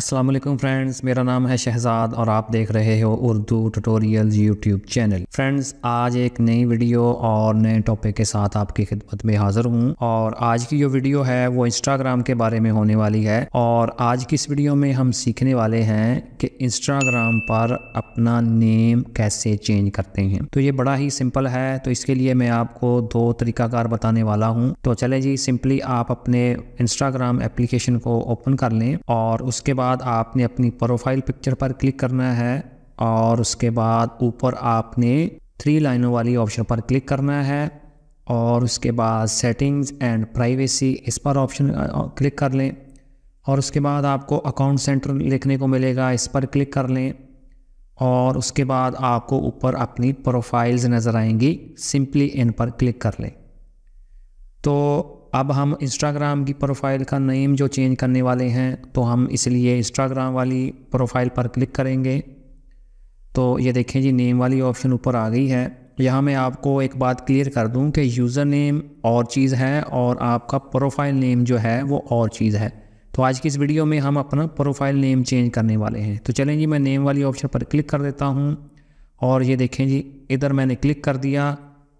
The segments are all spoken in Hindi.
असलम फ्रेंड्स मेरा नाम है शहजाद और आप देख रहे हो Urdu tutorials YouTube channel friends आज एक नई वीडियो और नए टॉपिक के साथ आपकी खिदमत में हाजिर हूँ और आज की जो वीडियो है वो इंस्टाग्राम के बारे में होने वाली है और आज की इस वीडियो में हम सीखने वाले हैं कि इंस्टाग्राम पर अपना नेम कैसे चेंज करते हैं तो ये बड़ा ही सिंपल है तो इसके लिए मैं आपको दो तरीकाकार बताने वाला हूँ तो चले जी सिंपली आप अपने इंस्टाग्राम एप्लीकेशन को ओपन कर लें और उसके बाद बाद आपने अपनी प्रोफाइल पिक्चर पर क्लिक करना है और उसके बाद ऊपर आपने थ्री लाइनों वाली ऑप्शन पर क्लिक करना है और उसके बाद सेटिंग्स एंड प्राइवेसी इस पर ऑप्शन क्लिक कर लें और उसके बाद आपको अकाउंट सेंटर लिखने को मिलेगा इस पर क्लिक कर लें और उसके बाद आपको ऊपर अपनी प्रोफाइल्स नज़र आएंगी सिंपली इन पर क्लिक कर लें तो अब हम इंस्टाग्राम की प्रोफाइल का नेम जो चेंज करने वाले हैं तो हम इसलिए इंस्टाग्राम वाली प्रोफाइल पर क्लिक करेंगे तो ये देखें जी नेम वाली ऑप्शन ऊपर आ गई है यहाँ मैं आपको एक बात क्लियर कर दूं कि यूज़र नेम और चीज़ है और आपका प्रोफाइल नेम जो है वो और चीज़ है तो आज की इस वीडियो में हम अपना प्रोफाइल नेम चेंज करने वाले हैं तो चलें जी मैं नेम वाली ऑप्शन पर क्लिक कर देता हूँ और ये देखें जी इधर मैंने क्लिक कर दिया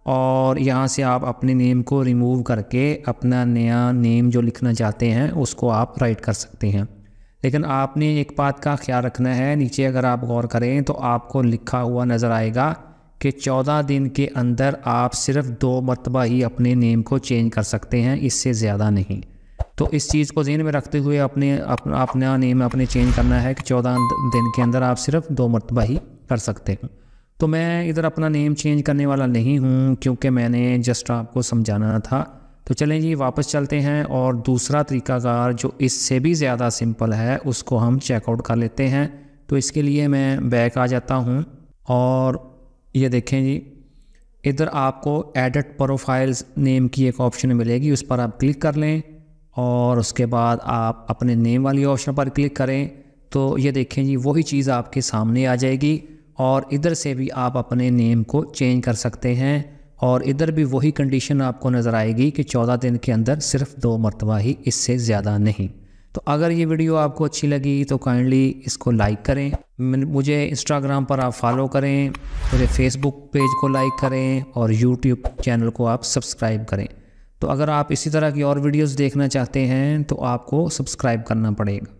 और यहाँ से आप अपने नेम को रिमूव करके अपना नया नेम जो लिखना चाहते हैं उसको आप राइट कर सकते हैं लेकिन आपने एक बात का ख्याल रखना है नीचे अगर आप गौर करें तो आपको लिखा हुआ नज़र आएगा कि 14 दिन के अंदर आप सिर्फ दो मरतबा ही अपने नेम को चेंज कर सकते हैं इससे ज़्यादा नहीं तो इस चीज़ को जहन में रखते हुए अपने अपना नेम अपने चेंज करना है कि चौदह दिन के अंदर आप सिर्फ दो मरतबा ही कर सकते हैं तो मैं इधर अपना नेम चेंज करने वाला नहीं हूँ क्योंकि मैंने जस्ट आपको समझाना था तो चलें जी वापस चलते हैं और दूसरा तरीकाकार जो इससे भी ज़्यादा सिंपल है उसको हम चेकआउट कर लेते हैं तो इसके लिए मैं बैक आ जाता हूँ और ये देखें जी इधर आपको एडिट प्रोफाइल्स नेम की एक ऑप्शन मिलेगी उस पर आप क्लिक कर लें और उसके बाद आप अपने नेम वाली ऑप्शन पर क्लिक करें तो ये देखें जी वही चीज़ आपके सामने आ जाएगी और इधर से भी आप अपने नेम को चेंज कर सकते हैं और इधर भी वही कंडीशन आपको नज़र आएगी कि चौदह दिन के अंदर सिर्फ दो मरतबा ही इससे ज़्यादा नहीं तो अगर ये वीडियो आपको अच्छी लगी तो काइंडली इसको लाइक करें मुझे इंस्टाग्राम पर आप फॉलो करें मेरे फेसबुक पेज को लाइक करें और यूट्यूब चैनल को आप सब्सक्राइब करें तो अगर आप इसी तरह की और वीडियोस देखना चाहते हैं तो आपको सब्सक्राइब करना पड़ेगा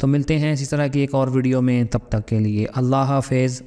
तो मिलते हैं इसी तरह की एक और वीडियो में तब तक के लिए अल्लाह हाफेज़